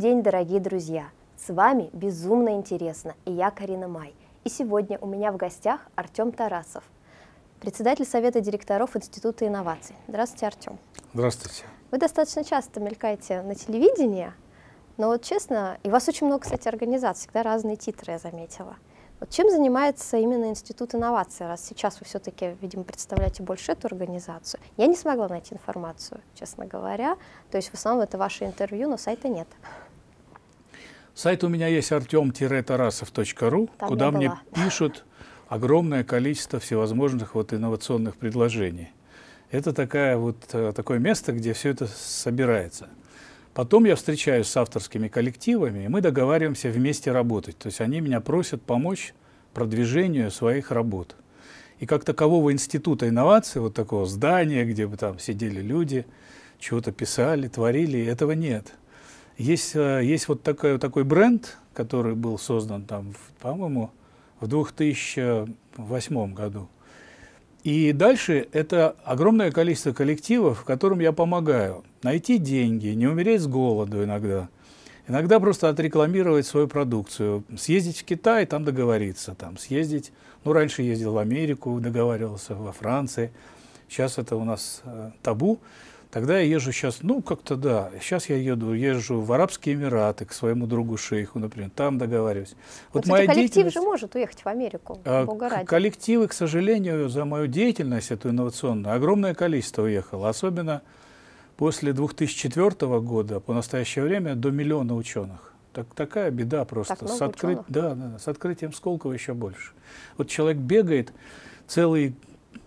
день, дорогие друзья! С вами «Безумно интересно» и я Карина Май. И сегодня у меня в гостях Артем Тарасов, председатель Совета директоров Института инноваций. Здравствуйте, Артем. Здравствуйте. Вы достаточно часто мелькаете на телевидении, но вот честно, и вас очень много, кстати, организаций, всегда разные титры, я заметила. Вот чем занимается именно Институт инноваций, раз сейчас вы все-таки, видимо, представляете больше эту организацию? Я не смогла найти информацию, честно говоря. То есть в основном это ваше интервью, но сайта нет. Сайт у меня есть artem-tarasov.ru, куда мне пишут огромное количество всевозможных вот инновационных предложений. Это такая вот, э, такое место, где все это собирается. Потом я встречаюсь с авторскими коллективами, и мы договариваемся вместе работать. То есть они меня просят помочь продвижению своих работ. И как такового института инноваций, вот такого здания, где бы там сидели люди, чего-то писали, творили, этого нет. Есть, э, есть вот такой, такой бренд, который был создан там, по-моему, в 2008 году. И дальше это огромное количество коллективов, которым я помогаю найти деньги, не умереть с голоду иногда. Иногда просто отрекламировать свою продукцию, съездить в Китай, там договориться, там съездить, ну раньше ездил в Америку, договаривался во Франции, сейчас это у нас э, табу, Тогда я езжу сейчас, ну, как-то да. Сейчас я еду, езжу в Арабские Эмираты к своему другу шейху, например, там договариваюсь. Ну, вот моя коллектив деятельность... же может уехать в Америку, а, Коллективы, к сожалению, за мою деятельность, эту инновационную, огромное количество уехало. Особенно после 2004 года по настоящее время до миллиона ученых. Так, такая беда просто. Так с, откры... да, да, с открытием Сколково еще больше. Вот человек бегает целый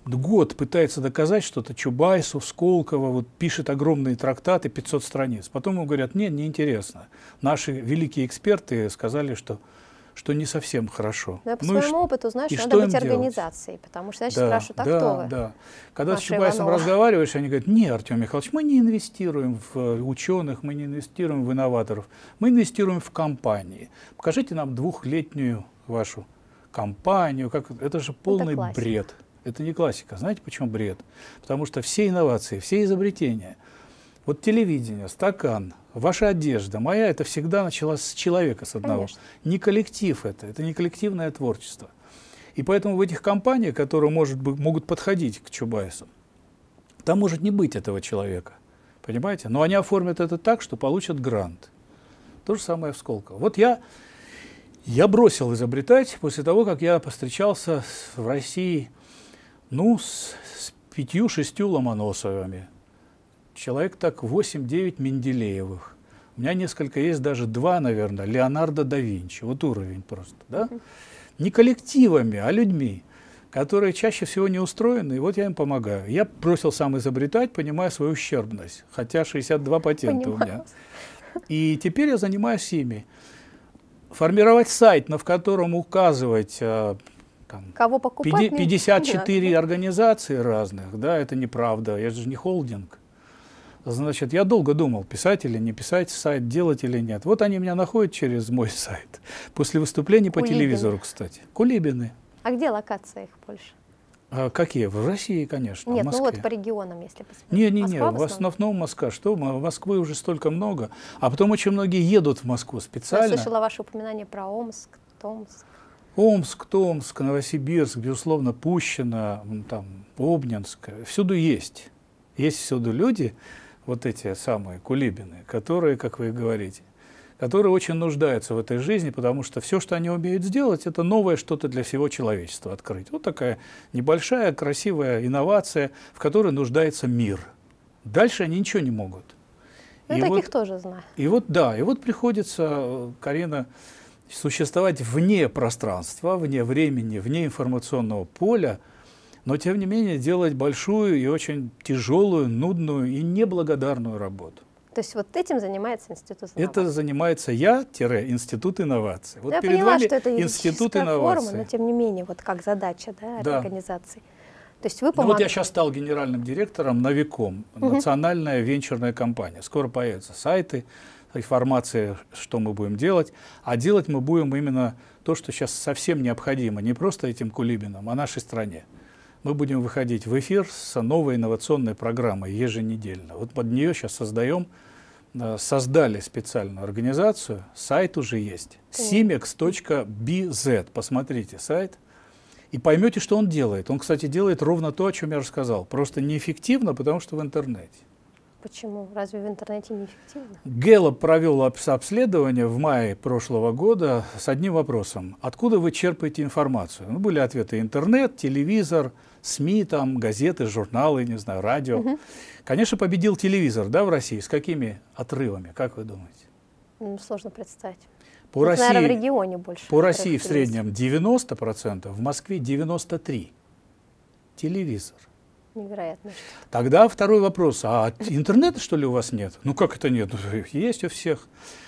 год пытается доказать что-то, Чубайсу, Сколково, вот пишет огромные трактаты, 500 страниц. Потом ему говорят, нет, неинтересно. Наши великие эксперты сказали, что что не совсем хорошо. Но по ну, своему и, опыту, знаешь, и надо быть организацией, делать? потому что, значит, да, спрашивают, а да, кто вы? Когда Маша с Чубайсом Иванова. разговариваешь, они говорят, нет, Артем Михайлович, мы не инвестируем в э, ученых, мы не инвестируем в инноваторов, мы инвестируем в компании. Покажите нам двухлетнюю вашу компанию, как это же полный это бред. Это не классика. Знаете, почему бред? Потому что все инновации, все изобретения, вот телевидение, стакан, ваша одежда, моя, это всегда началось с человека, с одного. Конечно. Не коллектив это, это не коллективное творчество. И поэтому в этих компаниях, которые может, могут подходить к Чубайсу, там может не быть этого человека. Понимаете? Но они оформят это так, что получат грант. То же самое в Сколково. Вот я, я бросил изобретать после того, как я постречался в России ну, с, с пятью-шестью Ломоносовыми. Человек так 8-9 Менделеевых. У меня несколько есть, даже два, наверное, Леонардо да Винчи. Вот уровень просто, да? Не коллективами, а людьми, которые чаще всего не устроены, и вот я им помогаю. Я бросил сам изобретать, понимая свою ущербность, хотя 62 патента Понимаю. у меня. И теперь я занимаюсь ими. Формировать сайт, на котором указывать а, там Кого покупать? 54 ну да. организации разных, да, это неправда, это же не холдинг. Значит, я долго думал, писать или не писать сайт, делать или нет. Вот они меня находят через мой сайт. После выступлений Кулибины. по телевизору, кстати. Кулибины. А где локация их больше? А какие? В России, конечно. Нет, в ну Москве. ну вот по регионам, если посмотреть. Не, не, не. В основном Москва. Что? Москвы уже столько много. А потом очень многие едут в Москву специально. Я слышала ваше упоминание про Омск, Томск. Омск, Томск, Новосибирск, безусловно, Пущино, там, Обнинск, всюду есть. Есть всюду люди, вот эти самые кулибины, которые, как вы и говорите, которые очень нуждаются в этой жизни, потому что все, что они умеют сделать, это новое что-то для всего человечества открыть. Вот такая небольшая, красивая инновация, в которой нуждается мир. Дальше они ничего не могут. Я и таких вот, тоже знаю. И вот да, и вот приходится э, Карина существовать вне пространства, вне времени, вне информационного поля, но тем не менее делать большую и очень тяжелую, нудную и неблагодарную работу. То есть вот этим занимается институт инноваций? Это занимается я-институт инноваций. Вот я перед поняла, вами что это институт инноваций. форма, но тем не менее, вот как задача да, да. организации. То есть вы помогаете... ну, вот я сейчас стал генеральным директором Навиком, угу. национальная венчурная компания. Скоро появятся сайты, информация, что мы будем делать, а делать мы будем именно то, что сейчас совсем необходимо, не просто этим кулибинам, а нашей стране. Мы будем выходить в эфир с новой инновационной программой еженедельно. Вот под нее сейчас создаем, э, создали специальную организацию, сайт уже есть, simex.bz, посмотрите сайт, и поймете, что он делает. Он, кстати, делает ровно то, о чем я рассказал, просто неэффективно, потому что в интернете. Почему? Разве в интернете неэффективно? Геллоп провел обследование в мае прошлого года с одним вопросом. Откуда вы черпаете информацию? Ну, были ответы интернет, телевизор, СМИ, там, газеты, журналы, не знаю, радио. Угу. Конечно, победил телевизор да, в России. С какими отрывами, как вы думаете? Ну, сложно представить. По Это, России, наверное, в регионе больше. По России в среднем 90%, в Москве 93%. Телевизор. Невероятно. Тогда второй вопрос. А интернета, что ли, у вас нет? Ну, как это нет? Есть у всех.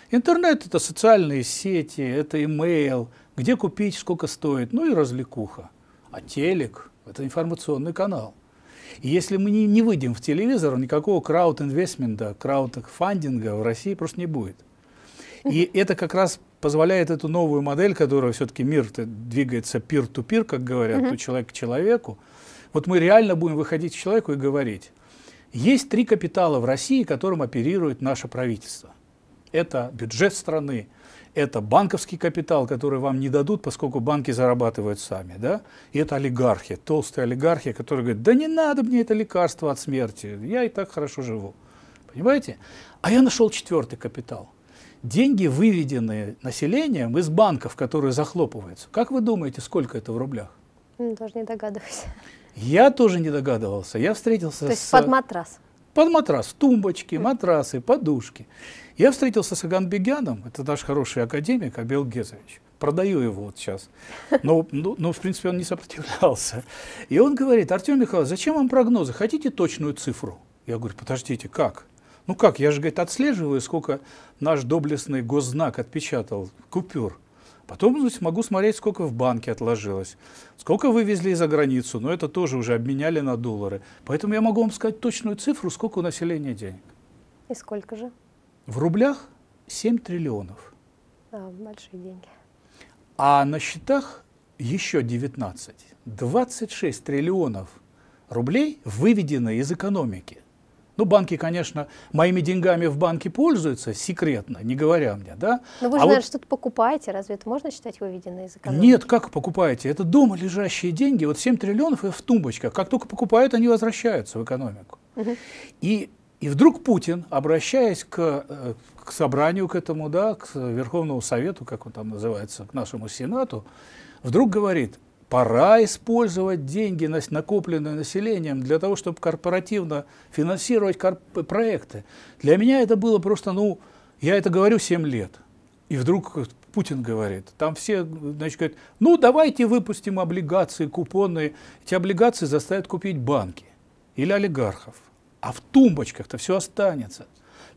Интернет – это социальные сети, это имейл, где купить, сколько стоит, ну и развлекуха. А телек – это информационный канал. И если мы не, не выйдем в телевизор, никакого крауд-инвестмента, крауд-фандинга в России просто не будет. И это как раз позволяет эту новую модель, которая все-таки мир двигается пир-ту-пир, как говорят, mm человека к человеку, вот мы реально будем выходить к человеку и говорить, есть три капитала в России, которым оперирует наше правительство. Это бюджет страны, это банковский капитал, который вам не дадут, поскольку банки зарабатывают сами, да, и это олигархи, толстые олигархи, которые говорят: да не надо мне это лекарство от смерти, я и так хорошо живу, понимаете? А я нашел четвертый капитал. Деньги, выведенные населением из банков, которые захлопываются. Как вы думаете, сколько это в рублях? Даже не догадываюсь. Я тоже не догадывался. Я встретился То с... под матрас? Под матрас, тумбочки, хм. матрасы, подушки. Я встретился с Аганбегяном, это наш хороший академик Абел Гезович. Продаю его вот сейчас. Но, но, ну, но, в принципе, он не сопротивлялся. И он говорит, Артем Михайлович, зачем вам прогнозы? Хотите точную цифру? Я говорю, подождите, как? Ну как, я же, говорит, отслеживаю, сколько наш доблестный госзнак отпечатал купюр. Потом значит, могу смотреть, сколько в банке отложилось, сколько вывезли за границу, но это тоже уже обменяли на доллары. Поэтому я могу вам сказать точную цифру, сколько у населения денег. И сколько же? В рублях 7 триллионов. А, большие деньги. А на счетах еще 19. 26 триллионов рублей выведено из экономики. Ну, банки, конечно, моими деньгами в банке пользуются секретно, не говоря мне, да. Но вы а же, а наверное, вот... что-то покупаете, разве это можно считать выведенной из экономики? Нет, как покупаете? Это дома лежащие деньги, вот 7 триллионов и в тумбочках. Как только покупают, они возвращаются в экономику. Угу. И, и вдруг Путин, обращаясь к, э, к собранию, к этому, да, к Верховному Совету, как он там называется, к нашему Сенату, вдруг говорит, пора использовать деньги, накопленные населением, для того, чтобы корпоративно финансировать корп- проекты. Для меня это было просто, ну, я это говорю 7 лет. И вдруг Путин говорит, там все, значит, говорят, ну, давайте выпустим облигации, купонные. Эти облигации заставят купить банки или олигархов. А в тумбочках-то все останется.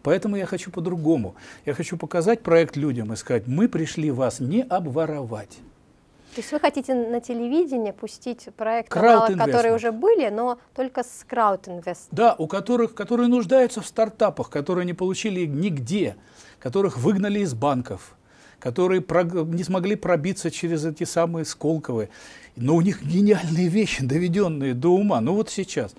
Поэтому я хочу по-другому. Я хочу показать проект людям и сказать, мы пришли вас не обворовать. То есть вы хотите на телевидение пустить проекты, которые уже были, но только с краудинвест. Да, у которых, которые нуждаются в стартапах, которые не получили нигде, которых выгнали из банков, которые не смогли пробиться через эти самые Сколковые. Но у них гениальные вещи, доведенные до ума. Ну вот сейчас.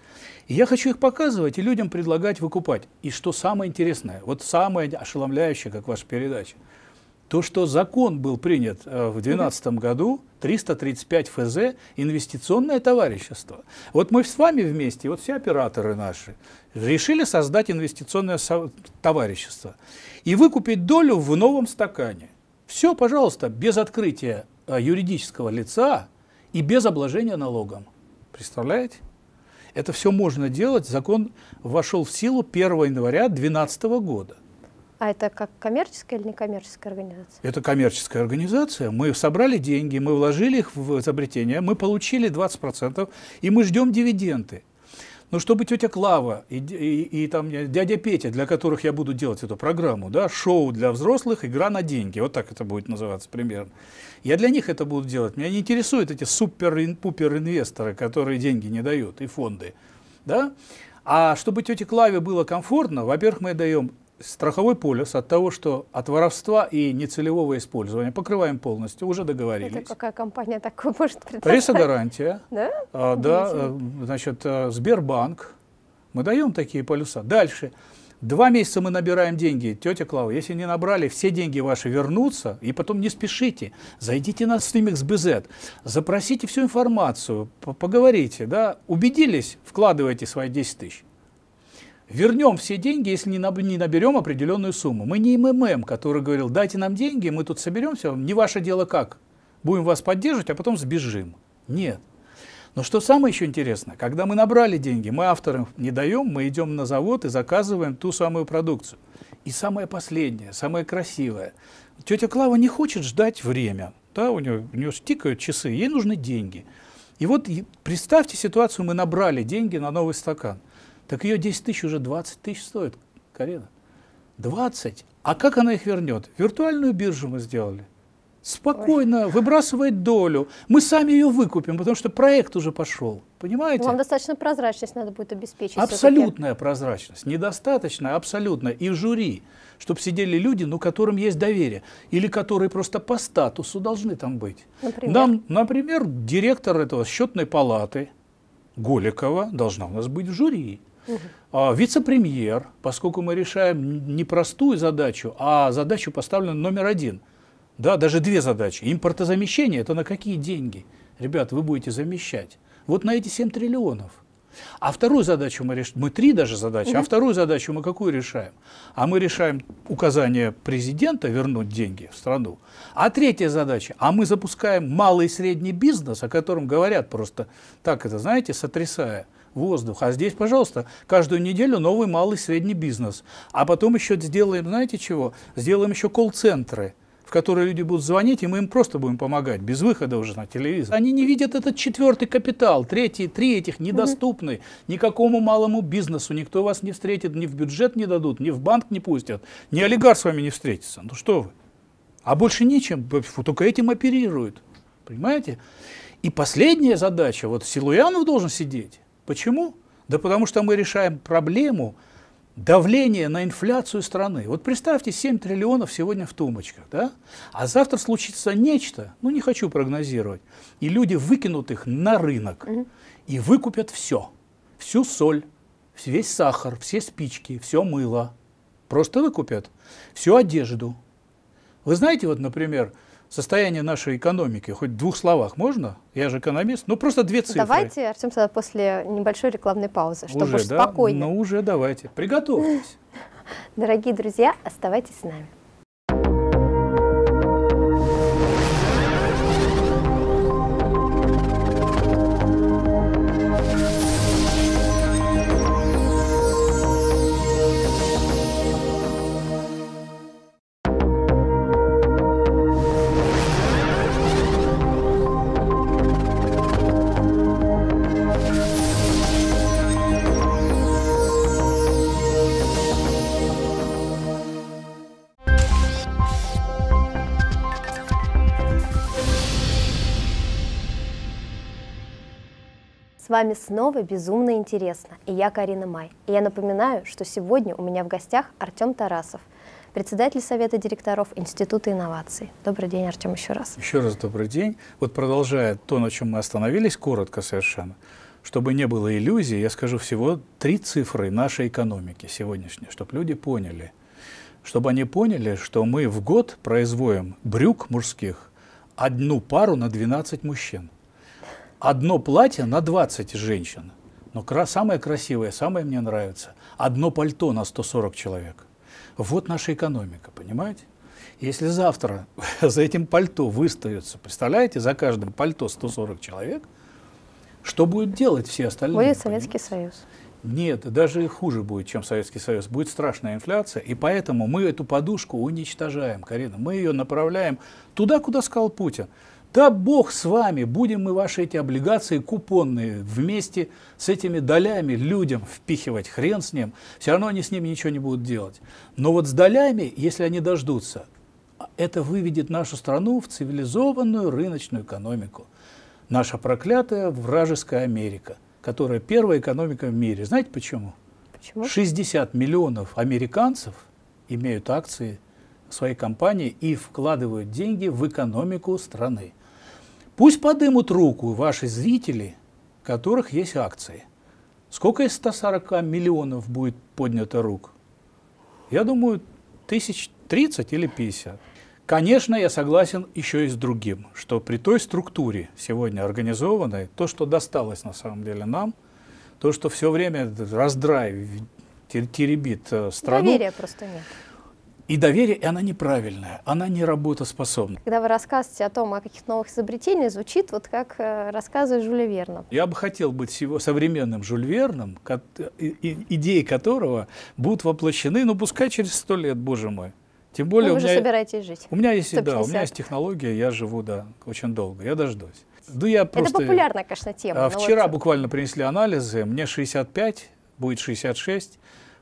И я хочу их показывать и людям предлагать выкупать. И что самое интересное, вот самое ошеломляющее, как ваша передача – то, что закон был принят э, в 2012 году, 335 ФЗ, инвестиционное товарищество. Вот мы с вами вместе, вот все операторы наши, решили создать инвестиционное товарищество и выкупить долю в новом стакане. Все, пожалуйста, без открытия э, юридического лица и без обложения налогом. Представляете? Это все можно делать. Закон вошел в силу 1 января 2012 года. А это как коммерческая или некоммерческая организация? Это коммерческая организация. Мы собрали деньги, мы вложили их в изобретение, мы получили 20%, и мы ждем дивиденды. Но чтобы тетя Клава и, и, и там дядя Петя, для которых я буду делать эту программу, да, шоу для взрослых, игра на деньги, вот так это будет называться примерно. Я для них это буду делать. Меня не интересуют эти супер-пупер-инвесторы, которые деньги не дают, и фонды. Да? А чтобы тете Клаве было комфортно, во-первых, мы даем страховой полис от того, что от воровства и нецелевого использования покрываем полностью, уже договорились. Это какая компания такую может предоставить? Рисогарантия. Да? А, да, э, значит, э, Сбербанк. Мы даем такие полюса. Дальше. Два месяца мы набираем деньги. Тетя Клава, если не набрали, все деньги ваши вернутся, и потом не спешите. Зайдите на стриминг с БЗ, запросите всю информацию, поговорите, да, убедились, вкладывайте свои 10 тысяч вернем все деньги, если не наберем определенную сумму. Мы не МММ, который говорил, дайте нам деньги, мы тут соберемся, не ваше дело как. Будем вас поддерживать, а потом сбежим. Нет. Но что самое еще интересное, когда мы набрали деньги, мы авторам не даем, мы идем на завод и заказываем ту самую продукцию. И самое последнее, самое красивое. Тетя Клава не хочет ждать время. Да, у нее, у нее стикают часы, ей нужны деньги. И вот представьте ситуацию, мы набрали деньги на новый стакан. Так ее 10 тысяч уже 20 тысяч стоит, Карина. 20. А как она их вернет? Виртуальную биржу мы сделали. Спокойно, Ой. выбрасывает долю. Мы сами ее выкупим, потому что проект уже пошел. Понимаете? Вам достаточно прозрачность надо будет обеспечить. Абсолютная прозрачность. Недостаточно, абсолютно. И в жюри, чтобы сидели люди, ну, которым есть доверие. Или которые просто по статусу должны там быть. Например? Нам, например, директор этого счетной палаты Голикова должна у нас быть в жюри. Угу. вице-премьер, поскольку мы решаем не простую задачу, а задачу поставленную номер один. Да, даже две задачи. Импортозамещение – это на какие деньги? Ребят, вы будете замещать. Вот на эти 7 триллионов. А вторую задачу мы решаем, мы три даже задачи, угу. а вторую задачу мы какую решаем? А мы решаем указание президента вернуть деньги в страну. А третья задача, а мы запускаем малый и средний бизнес, о котором говорят просто так это, знаете, сотрясая воздух. А здесь, пожалуйста, каждую неделю новый малый средний бизнес. А потом еще сделаем, знаете чего? Сделаем еще колл-центры в которые люди будут звонить, и мы им просто будем помогать, без выхода уже на телевизор. Они не видят этот четвертый капитал, третий, три этих недоступны, угу. никакому малому бизнесу, никто вас не встретит, ни в бюджет не дадут, ни в банк не пустят, ни олигарх с вами не встретится. Ну что вы? А больше ничем, только этим оперируют, понимаете? И последняя задача, вот Силуянов должен сидеть, Почему? Да потому что мы решаем проблему давления на инфляцию страны. Вот представьте, 7 триллионов сегодня в тумбочках, да? А завтра случится нечто, ну не хочу прогнозировать, и люди выкинут их на рынок угу. и выкупят все. Всю соль, весь сахар, все спички, все мыло. Просто выкупят. Всю одежду. Вы знаете, вот, например, состояние нашей экономики, хоть в двух словах можно? Я же экономист. Ну, просто две цифры. Давайте, Артем, тогда после небольшой рекламной паузы, чтобы уже, уж да? спокойнее. Ну, уже давайте. Приготовьтесь. Дорогие друзья, оставайтесь с нами. вами снова безумно интересно, и я Карина Май. И я напоминаю, что сегодня у меня в гостях Артем Тарасов, председатель Совета директоров Института инноваций. Добрый день, Артем, еще раз. Еще раз добрый день. Вот продолжая то, на чем мы остановились, коротко совершенно, чтобы не было иллюзий, я скажу всего три цифры нашей экономики сегодняшней, чтобы люди поняли. Чтобы они поняли, что мы в год производим брюк мужских одну пару на 12 мужчин одно платье на 20 женщин. Но самое красивое, самое мне нравится. Одно пальто на 140 человек. Вот наша экономика, понимаете? Если завтра за этим пальто выставятся, представляете, за каждым пальто 140 человек, что будет делать все остальные? Будет Советский Союз. Нет, даже хуже будет, чем Советский Союз. Будет страшная инфляция, и поэтому мы эту подушку уничтожаем, Карина. Мы ее направляем туда, куда сказал Путин. Да бог с вами, будем мы ваши эти облигации купонные вместе с этими долями людям впихивать, хрен с ним, все равно они с ними ничего не будут делать. Но вот с долями, если они дождутся, это выведет нашу страну в цивилизованную рыночную экономику. Наша проклятая вражеская Америка, которая первая экономика в мире. Знаете почему? Почему? 60 миллионов американцев имеют акции своей компании и вкладывают деньги в экономику страны. Пусть подымут руку ваши зрители, у которых есть акции. Сколько из 140 миллионов будет поднято рук? Я думаю, тысяч 30 или 50. Конечно, я согласен еще и с другим, что при той структуре сегодня организованной, то, что досталось на самом деле нам, то, что все время раздрай теребит э, страну. Доверия просто нет. И доверие, и она неправильная, она не работоспособна. Когда вы рассказываете о том, о каких новых изобретениях, звучит вот как э, рассказы Жюля Верна. Я бы хотел быть всего современным Жюль Верном, идеи которого будут воплощены, ну пускай через сто лет, боже мой. Тем более ну, вы у меня, собираетесь жить. У меня есть, да, у меня есть технология, я живу, да, очень долго, я дождусь. Да я просто, Это популярная, конечно, тема. А, вчера вот... буквально принесли анализы, мне 65, будет 66.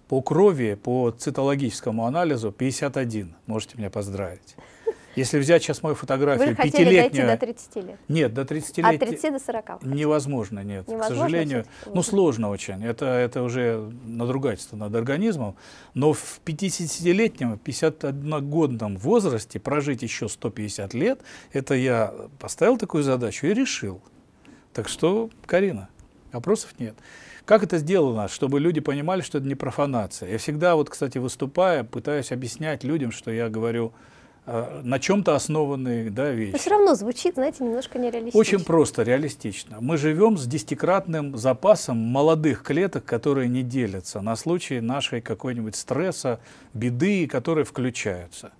По крови, по цитологическому анализу 51. Можете меня поздравить. Если взять сейчас мою фотографию, Вы пятилетнюю... Вы до 30 лет? Нет, до 30 лет... От 30 до 40? Невозможно, нет. Невозможно, к сожалению, ну сложно очень. Это, это уже надругательство над организмом. Но в 50-летнем, 51-годном возрасте прожить еще 150 лет, это я поставил такую задачу и решил. Так что, Карина... Вопросов нет. Как это сделано, чтобы люди понимали, что это не профанация? Я всегда, вот, кстати, выступая, пытаюсь объяснять людям, что я говорю э, на чем-то основанные да, вещи. Но все равно звучит, знаете, немножко нереалистично. Очень просто, реалистично. Мы живем с десятикратным запасом молодых клеток, которые не делятся на случай нашей какой-нибудь стресса, беды, которые включаются.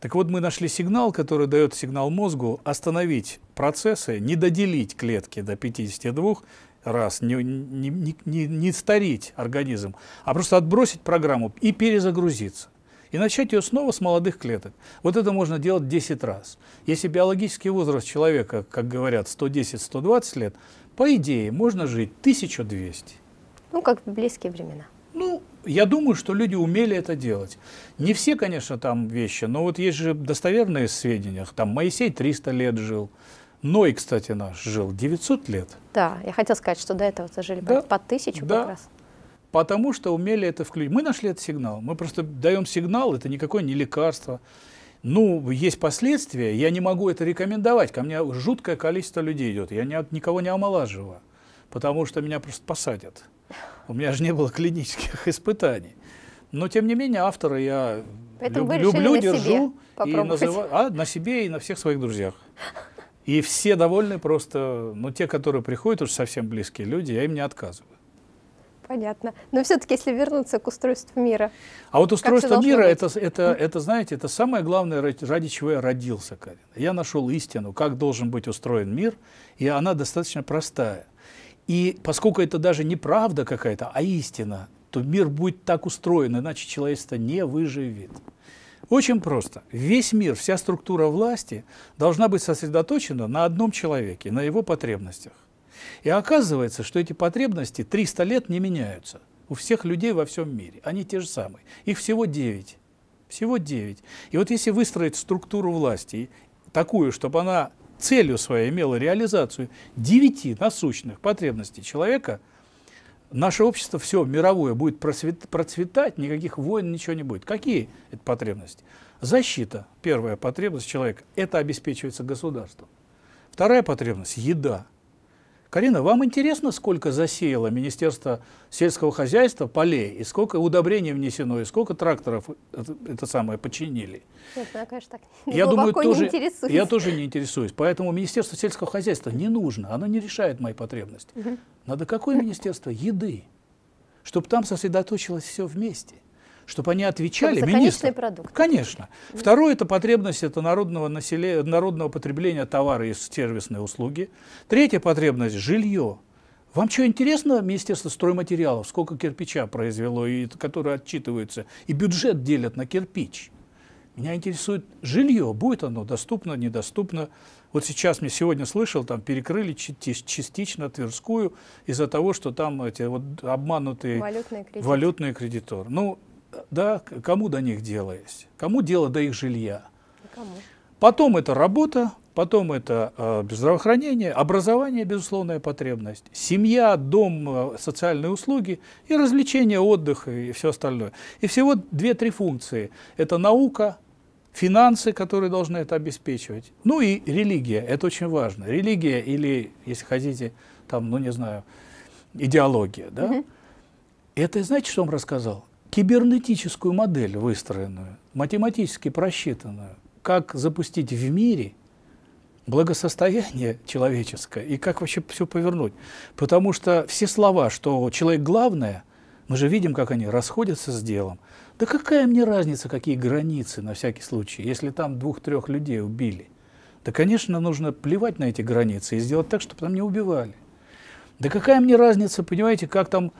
Так вот, мы нашли сигнал, который дает сигнал мозгу остановить процессы, не доделить клетки до 52 раз, не, не, не, не старить организм, а просто отбросить программу и перезагрузиться. И начать ее снова с молодых клеток. Вот это можно делать 10 раз. Если биологический возраст человека, как говорят, 110-120 лет, по идее можно жить 1200. Ну, как в библейские времена. Ну, я думаю, что люди умели это делать. Не все, конечно, там вещи, но вот есть же достоверные сведения. Там Моисей 300 лет жил, Ной, ну кстати, наш жил 900 лет. Да, я хотел сказать, что до этого жили да. по тысячу да. как раз. Потому что умели это включить. Мы нашли этот сигнал. Мы просто даем сигнал, это никакое не лекарство. Ну, есть последствия, я не могу это рекомендовать. Ко мне жуткое количество людей идет. Я не, никого не омолаживаю, потому что меня просто посадят. У меня же не было клинических испытаний. Но, тем не менее, автора я люб, люблю, держу. и называю, а, на себе и на всех своих друзьях. И все довольны просто, ну, те, которые приходят, уже совсем близкие люди, я им не отказываю. Понятно. Но все-таки, если вернуться к устройству мира. А вот устройство мира, это, это, это, знаете, это самое главное, ради чего я родился, Карина. Я нашел истину, как должен быть устроен мир, и она достаточно простая. И поскольку это даже не правда какая-то, а истина, то мир будет так устроен, иначе человечество не выживет. Очень просто. Весь мир, вся структура власти должна быть сосредоточена на одном человеке, на его потребностях. И оказывается, что эти потребности 300 лет не меняются у всех людей во всем мире. Они те же самые. Их всего 9. Всего 9. И вот если выстроить структуру власти такую, чтобы она целью своей имела реализацию девяти насущных потребностей человека – наше общество все мировое будет процвет, процветать, никаких войн, ничего не будет. Какие это потребности? Защита, первая потребность человека, это обеспечивается государством. Вторая потребность – еда. Карина, вам интересно, сколько засеяло Министерство сельского хозяйства полей, и сколько удобрений внесено, и сколько тракторов это, это самое починили? Нет, ну, конечно, так я думаю, тоже, Я тоже не интересуюсь. Поэтому Министерство сельского хозяйства не нужно, оно не решает мои потребности. Угу. Надо какое министерство? Еды. Чтобы там сосредоточилось все вместе чтобы они отвечали чтобы министру. продукт. Конечно. Да. Второе – это потребность это народного, населения, народного потребления товара и сервисной услуги. Третья потребность – жилье. Вам что интересно, Министерство стройматериалов, сколько кирпича произвело, и, которое отчитывается. и бюджет делят на кирпич? Меня интересует жилье, будет оно доступно, недоступно. Вот сейчас мне сегодня слышал, там перекрыли частично Тверскую из-за того, что там эти вот обманутые валютные кредиторы. Валютные кредиторы. Ну, да, кому до них дело есть? Кому дело до их жилья? А кому? Потом это работа, потом это э, здравоохранение, образование, безусловная потребность, семья, дом, э, социальные услуги и развлечения, отдых и, все остальное. И всего две-три функции. Это наука, финансы, которые должны это обеспечивать. Ну и религия, это очень важно. Религия или, если хотите, там, ну не знаю, идеология, да? Угу. Это, знаете, что он рассказал? кибернетическую модель выстроенную, математически просчитанную, как запустить в мире благосостояние человеческое и как вообще все повернуть. Потому что все слова, что человек главное, мы же видим, как они расходятся с делом. Да какая мне разница, какие границы на всякий случай, если там двух-трех людей убили? Да, конечно, нужно плевать на эти границы и сделать так, чтобы там не убивали. Да какая мне разница, понимаете, как там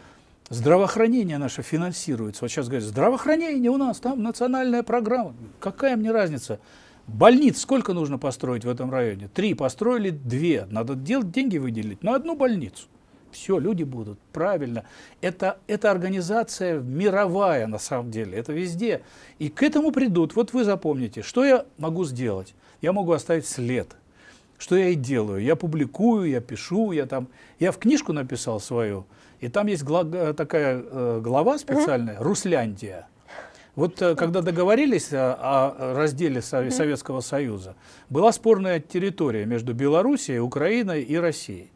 Здравоохранение наше финансируется. Вот сейчас говорят, здравоохранение у нас, там национальная программа. Какая мне разница? Больниц сколько нужно построить в этом районе? Три, построили две. Надо делать, деньги выделить на одну больницу. Все, люди будут, правильно. Это, это организация мировая на самом деле, это везде. И к этому придут. Вот вы запомните, что я могу сделать? Я могу оставить след. Что я и делаю. Я публикую, я пишу, я там... Я в книжку написал свою, и там есть гла э, такая э, глава специальная, угу. «Русляндия». Вот э, когда договорились о разделе Советского Союза, была спорная территория между Белоруссией, Украиной и Россией.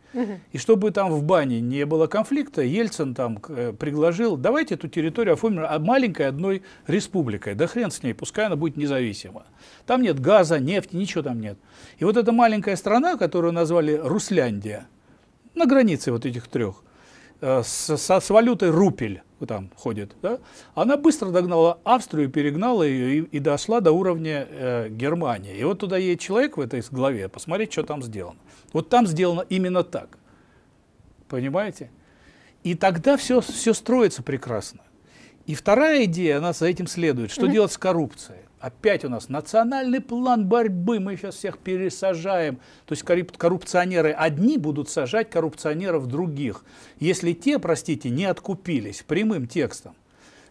И чтобы там в бане не было конфликта, Ельцин там предложил, давайте эту территорию оформим маленькой одной республикой. Да хрен с ней, пускай она будет независима. Там нет газа, нефти, ничего там нет. И вот эта маленькая страна, которую назвали Русляндия, на границе вот этих трех, Э, с, с, с валютой рупель там ходит, да, она быстро догнала Австрию, перегнала ее и, и дошла до уровня э, Германии. И вот туда едет человек в этой главе, посмотреть, что там сделано. Вот там сделано именно так. Понимаете? И тогда все, все строится прекрасно. И вторая идея, она за этим следует, что mm-hmm. делать с коррупцией. Опять у нас национальный план борьбы, мы сейчас всех пересажаем. То есть коррупционеры одни будут сажать коррупционеров других, если те, простите, не откупились прямым текстом.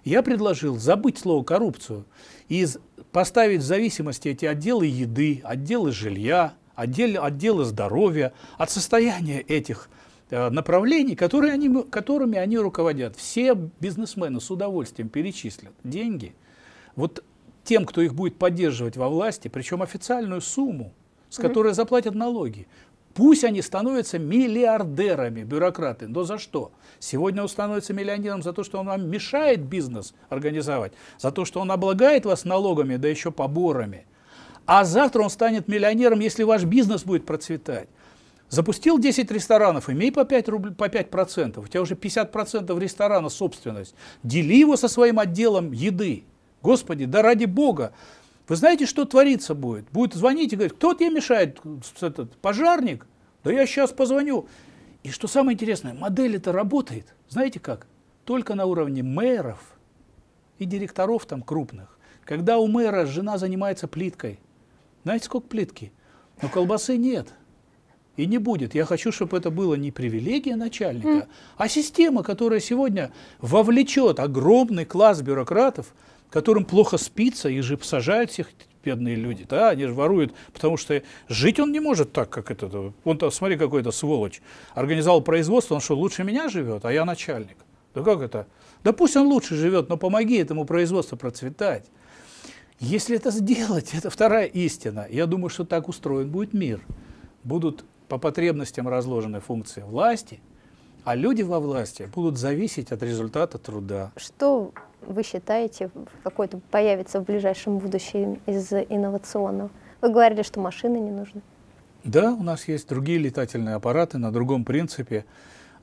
Я предложил забыть слово «коррупцию» и поставить в зависимости эти отделы еды, отделы жилья, отделы, отделы здоровья от состояния этих э, направлений, которые они, которыми они руководят. Все бизнесмены с удовольствием перечислят деньги. Вот тем, кто их будет поддерживать во власти, причем официальную сумму, с которой mm-hmm. заплатят налоги. Пусть они становятся миллиардерами, бюрократы, но за что? Сегодня он становится миллионером за то, что он вам мешает бизнес организовать, за то, что он облагает вас налогами, да еще поборами. А завтра он станет миллионером, если ваш бизнес будет процветать. Запустил 10 ресторанов, имей по 5%, рублей, по 5%. у тебя уже 50% ресторана собственность. Дели его со своим отделом еды. Господи, да ради Бога. Вы знаете, что творится будет? Будет звонить и говорить, кто тебе мешает, этот пожарник? Да я сейчас позвоню. И что самое интересное, модель это работает. Знаете как? Только на уровне мэров и директоров там крупных. Когда у мэра жена занимается плиткой, знаете, сколько плитки? Но колбасы нет. И не будет. Я хочу, чтобы это было не привилегия начальника, а система, которая сегодня вовлечет огромный класс бюрократов которым плохо спится, их же сажают всех бедные люди, да, они же воруют, потому что жить он не может так, как этот, Он, там, смотри, какой-то сволочь. Организовал производство, он что, лучше меня живет, а я начальник. Да как это? Да пусть он лучше живет, но помоги этому производству процветать. Если это сделать, это вторая истина. Я думаю, что так устроен будет мир. Будут по потребностям разложены функции власти, а люди во власти будут зависеть от результата труда. Что вы считаете, какой-то появится в ближайшем будущем из инновационного? Вы говорили, что машины не нужны. Да, у нас есть другие летательные аппараты на другом принципе.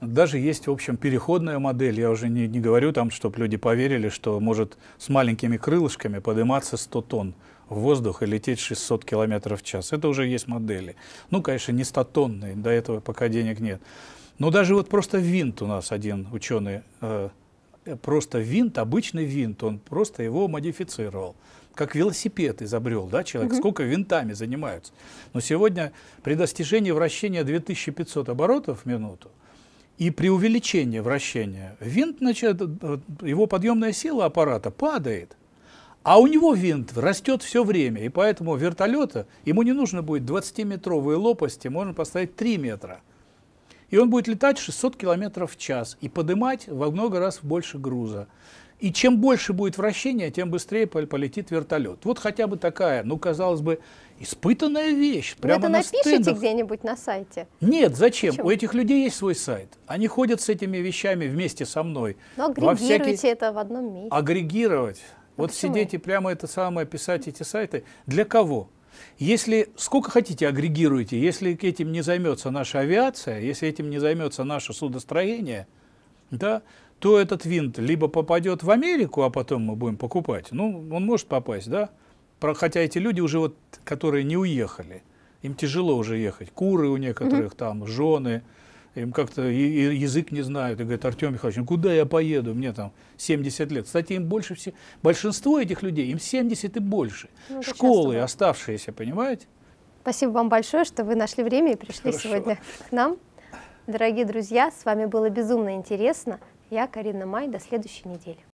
Даже есть, в общем, переходная модель. Я уже не, не говорю там, чтобы люди поверили, что может с маленькими крылышками подниматься 100 тонн в воздух и лететь 600 километров в час. Это уже есть модели. Ну, конечно, не 100-тонные, до этого пока денег нет. Но даже вот просто винт у нас один ученый э, просто винт, обычный винт, он просто его модифицировал. Как велосипед изобрел, да, человек, угу. сколько винтами занимаются. Но сегодня при достижении вращения 2500 оборотов в минуту и при увеличении вращения винт, значит, э, его подъемная сила аппарата падает. А у него винт растет все время, и поэтому вертолета ему не нужно будет 20-метровые лопасти, можно поставить 3 метра. И он будет летать 600 км в час и поднимать во много раз больше груза. И чем больше будет вращения, тем быстрее полетит вертолет. Вот хотя бы такая, ну, казалось бы, испытанная вещь. Прямо Вы это на напишите где-нибудь на сайте? Нет, зачем? Почему? У этих людей есть свой сайт. Они ходят с этими вещами вместе со мной. Но ну, агрегируйте во это в одном месте. Агрегировать. А вот почему? сидеть и прямо это самое писать эти сайты. Для кого? Если сколько хотите, агрегируйте, если этим не займется наша авиация, если этим не займется наше судостроение, да, то этот винт либо попадет в Америку, а потом мы будем покупать, ну, он может попасть, да, хотя эти люди уже вот, которые не уехали, им тяжело уже ехать, куры у некоторых mm-hmm. там, жены, им как-то язык не знают. И говорят, Артем Михайлович, ну куда я поеду, мне там 70 лет. Кстати, им больше все большинство этих людей, им 70 и больше. Ну, Школы часто. оставшиеся, понимаете? Спасибо вам большое, что вы нашли время и пришли Хорошо. сегодня к нам. Дорогие друзья, с вами было безумно интересно. Я Карина Май, до следующей недели.